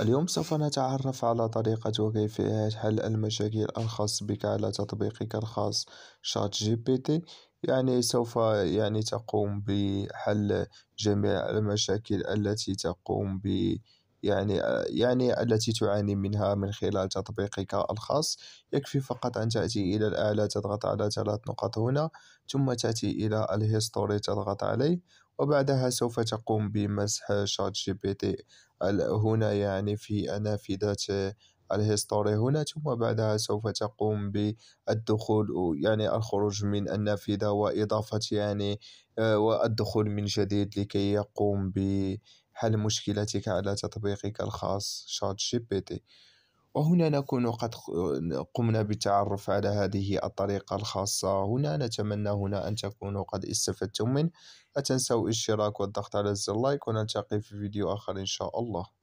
اليوم سوف نتعرف على طريقة وكيفية حل المشاكل الخاص بك على تطبيقك الخاص شات جي بي تي يعني سوف يعني تقوم بحل جميع المشاكل التي تقوم ب يعني يعني التي تعاني منها من خلال تطبيقك الخاص يكفي فقط أن تأتي إلى الأعلى تضغط على ثلاث نقط هنا ثم تأتي إلى الهيستوري تضغط عليه وبعدها سوف تقوم بمسح شات جي بي تي هنا يعني في نافذة الهيستوري هنا ثم بعدها سوف تقوم بالدخول يعني الخروج من النافذة وإضافة يعني آه، والدخول من جديد لكي يقوم بحل مشكلتك على تطبيقك الخاص شات جي بي تي وهنا نكون قد قمنا بالتعرف على هذه الطريقة الخاصة هنا نتمنى هنا أن تكونوا قد استفدتم منه لا تنسوا الاشتراك والضغط على زر لايك ونلتقي في فيديو آخر إن شاء الله